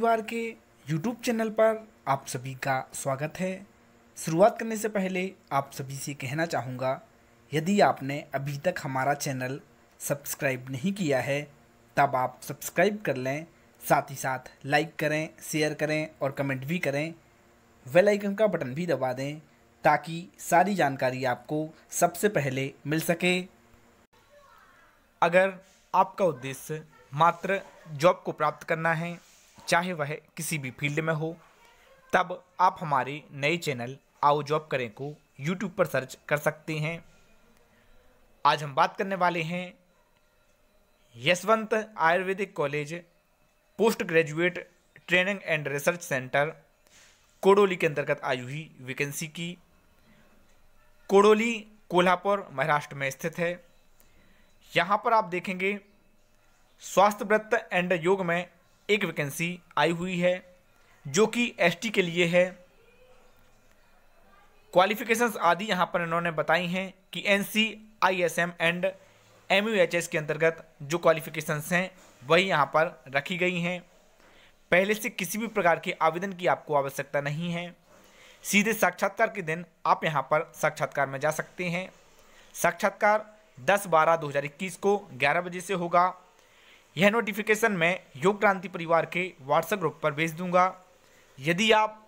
परिवार के YouTube channel पर आप सभी का स्वागत है शुरुआत करने से पहले आप सभी से कहना चाहूँगा यदि आपने अभी तक हमारा चैनल सब्सक्राइब नहीं किया है तब आप सब्सक्राइब कर लें साथ ही साथ लाइक करें शेयर करें और कमेंट भी करें वेल आइकन का बटन भी दबा दें ताकि सारी जानकारी आपको सबसे पहले मिल सके अगर आपका उद्देश्य मात्र जॉब को प्राप्त करना है चाहे वह किसी भी फील्ड में हो तब आप हमारे नए चैनल आओ जॉब करें को यूट्यूब पर सर्च कर सकते हैं आज हम बात करने वाले हैं Yashwant Ayurvedic college post graduate training and research centre Kodoli के अंतर्गत आई हुई वैकेंसी की कोडोली कोल्हापुर महाराष्ट्र में स्थित है यहाँ पर आप देखेंगे स्वास्थ्य व्रत एंड योग में एक वैकेंसी आई हुई है जो कि एसटी के लिए है क्वालिफिकेशंस आदि यहाँ पर इन्होंने बताई हैं कि N C I S M and M U H S के अंतर्गत जो क्वालिफिकेशंस हैं वही यहाँ पर रखी गई हैं पहले से किसी भी प्रकार के आवेदन की आपको आवश्यकता नहीं है सीधे साक्षात्कार के दिन आप यहाँ पर साक्षात्कार में जा सकते हैं साक्षात्कार 10 बारह 2021 को 11 बजे से होगा यह नोटिफिकेशन मैं योग क्रांति परिवार के व्हाट्सएप ग्रुप पर भेज दूंगा यदि आप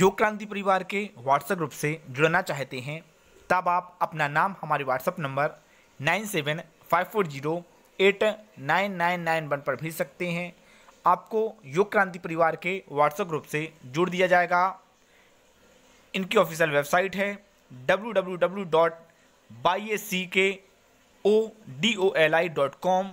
योग क्रांति परिवार के व्हाट्सएप ग्रुप से जुड़ना चाहते हैं तब आप अपना नाम हमारे WhatsApp number nine seven five four zero eight nine nine nine one पर भेज सकते हैं आपको योग क्रांति परिवार के व्हाट्सएप ग्रुप से जोड़ दिया जाएगा इनकी ऑफिशियल वेबसाइट है डब्ल्यू डब्ल्यू डब्ल्यू डॉट बाई A C K O D O L I dot com